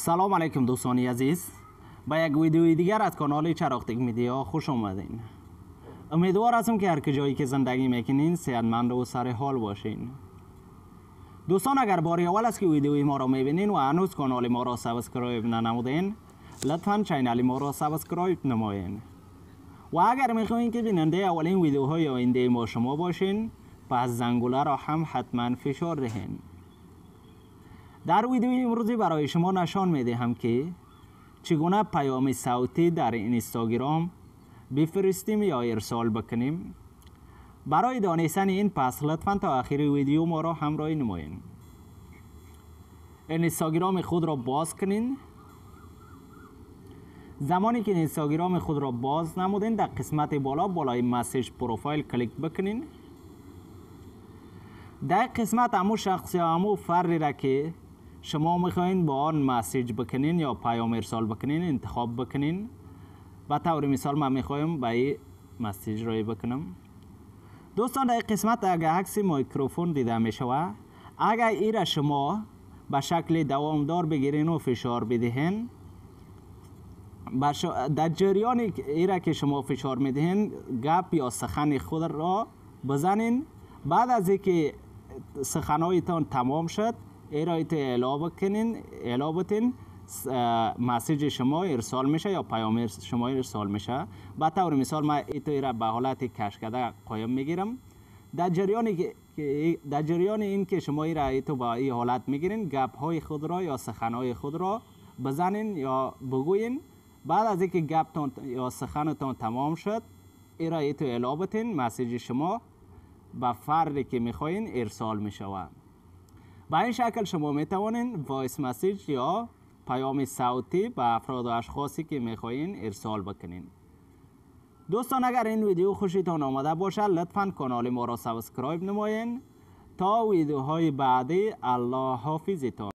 سلام علیکم دوستانی عزیز به یک ویدیوی دیگر از کانال می میدیا خوش آمدین امیدوار هستم که هر جایی که زندگی میکنین سیادمند و سر حال باشین دوستان اگر باری اول است که ویدیوی ما را میبینین و هنوز کانال ما را سبسکرایب ننمودین لطفا چینل ما را سبسکرایب نمایین و اگر میخواین که بیننده اولین ویدیوهای آینده ما شما باشین پس زنگوله را هم حتما فشار دهین در ویدیو امروزی برای شما نشان می دهم که چگونه پیام صوتی در اینستاگرام بفرستیم یا ارسال بکنیم برای دانستن این پس لطفا تا آخر ویدیو ما را همراهی نمایید اینستاگرام خود را باز کنین زمانی که اینستاگرام خود را باز نمودین در قسمت بالا بالای مسیج پروفایل کلیک بکنین در قسمت امو شخص یا امو فردی را که شما میخواین با آن مسیج بکنین یا پیام ارسال بکنین انتخاب بکنین به طور مثال من میخوایم به این مسیج رای بکنم دوستان در قسمت اگر عکس میکروفون دیده میشوه اگر ای را شما به شکل دوامدار بگیرین و فشار بدهین در جریان را که شما فشار میدهین گپ یا سخن خود را بزنین بعد از اینکه سخنهایتان تمام شد ایرایت علاوه تین مسیج شما ارسال میشه یا پیام شما ارسال میشه به طور مثال من ایتو را به حالت کش کرده قایم میگیرم در جریان در جریان این که شما ای را ایتو به این حالت میگیرین گپ های خود را یا سخن های خود را بزنین یا بگوین بعد از اینکه گپتون یا سخنتان تمام شد ای را ایتو تین مسیج شما به فردی که میخواین ارسال میشوند به این شکل شما می توانید وایس مسیج یا پیام صوتی به افراد و اشخاصی که میخواهین ارسال بکنین دوستان اگر این ویدیو خوشیتان آمده باشد لطفا کانال ما را سابسکرایب نمایید. تا ویدیوهای بعدی الله حافظتان